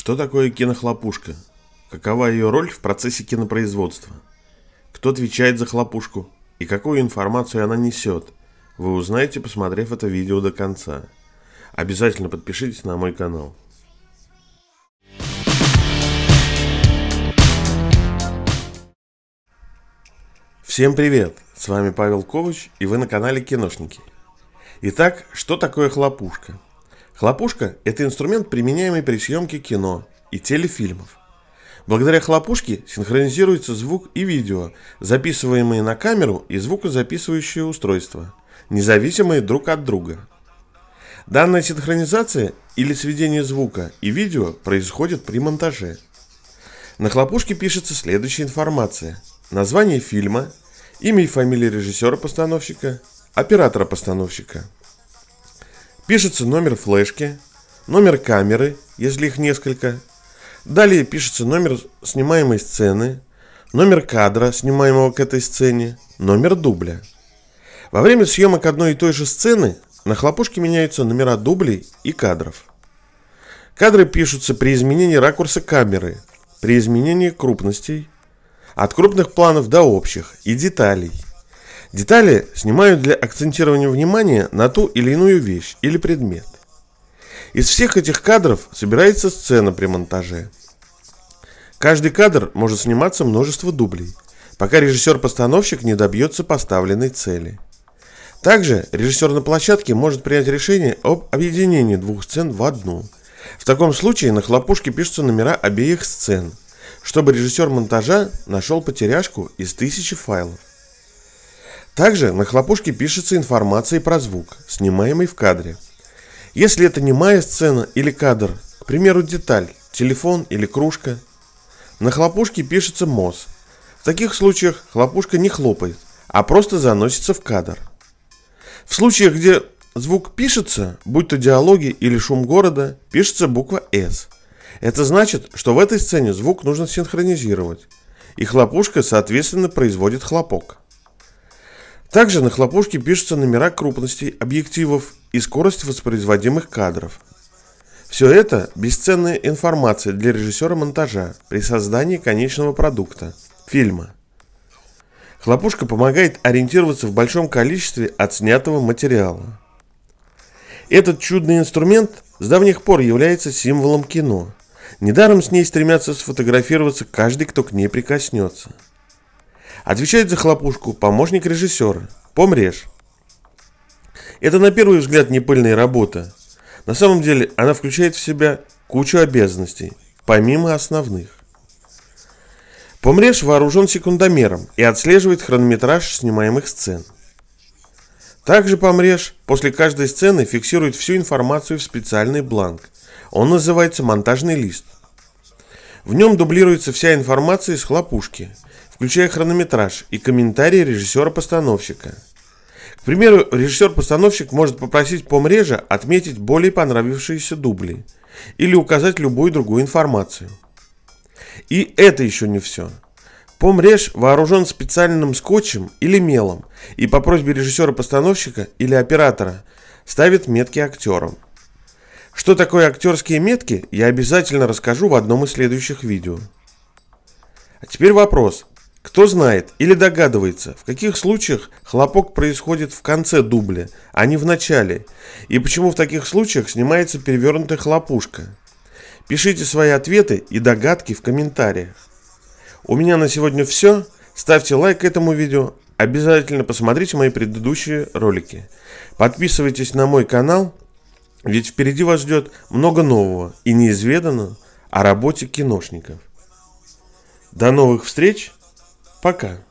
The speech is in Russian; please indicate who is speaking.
Speaker 1: Что такое кинохлопушка? Какова ее роль в процессе кинопроизводства? Кто отвечает за хлопушку? И какую информацию она несет? Вы узнаете, посмотрев это видео до конца. Обязательно подпишитесь на мой канал. Всем привет! С вами Павел Ковач и вы на канале Киношники. Итак, что такое хлопушка? Хлопушка – это инструмент, применяемый при съемке кино и телефильмов. Благодаря хлопушке синхронизируется звук и видео, записываемые на камеру и звукозаписывающее устройство, независимые друг от друга. Данная синхронизация или сведение звука и видео происходит при монтаже. На хлопушке пишется следующая информация. Название фильма, имя и фамилия режиссера-постановщика, оператора-постановщика. Пишется номер флешки, номер камеры, если их несколько. Далее пишется номер снимаемой сцены, номер кадра, снимаемого к этой сцене, номер дубля. Во время съемок одной и той же сцены на хлопушке меняются номера дублей и кадров. Кадры пишутся при изменении ракурса камеры, при изменении крупностей, от крупных планов до общих и деталей – Детали снимают для акцентирования внимания на ту или иную вещь или предмет. Из всех этих кадров собирается сцена при монтаже. Каждый кадр может сниматься множество дублей, пока режиссер-постановщик не добьется поставленной цели. Также режиссер на площадке может принять решение об объединении двух сцен в одну. В таком случае на хлопушке пишутся номера обеих сцен, чтобы режиссер монтажа нашел потеряшку из тысячи файлов. Также на хлопушке пишется информация про звук, снимаемый в кадре. Если это не моя сцена или кадр, к примеру деталь, телефон или кружка, на хлопушке пишется МОЗ. В таких случаях хлопушка не хлопает, а просто заносится в кадр. В случаях, где звук пишется, будь то диалоги или шум города, пишется буква «С». Это значит, что в этой сцене звук нужно синхронизировать, и хлопушка, соответственно, производит хлопок. Также на хлопушке пишутся номера крупностей объективов и скорость воспроизводимых кадров. Все это – бесценная информация для режиссера монтажа при создании конечного продукта – фильма. Хлопушка помогает ориентироваться в большом количестве отснятого материала. Этот чудный инструмент с давних пор является символом кино. Недаром с ней стремятся сфотографироваться каждый, кто к ней прикоснется – Отвечает за хлопушку помощник режиссера. Помрешь. Это на первый взгляд не пыльная работа. На самом деле она включает в себя кучу обязанностей, помимо основных. Помреж вооружен секундомером и отслеживает хронометраж снимаемых сцен. Также Помреж после каждой сцены фиксирует всю информацию в специальный бланк. Он называется монтажный лист – в нем дублируется вся информация из хлопушки, включая хронометраж и комментарии режиссера-постановщика. К примеру, режиссер-постановщик может попросить помрежа отметить более понравившиеся дубли или указать любую другую информацию. И это еще не все. Помреж вооружен специальным скотчем или мелом и по просьбе режиссера-постановщика или оператора ставит метки актерам. Что такое актерские метки, я обязательно расскажу в одном из следующих видео. А теперь вопрос. Кто знает или догадывается, в каких случаях хлопок происходит в конце дубля, а не в начале, и почему в таких случаях снимается перевернутая хлопушка? Пишите свои ответы и догадки в комментариях. У меня на сегодня все. Ставьте лайк этому видео. Обязательно посмотрите мои предыдущие ролики. Подписывайтесь на мой канал. Ведь впереди вас ждет много нового и неизведанного о работе киношников. До новых встреч. Пока.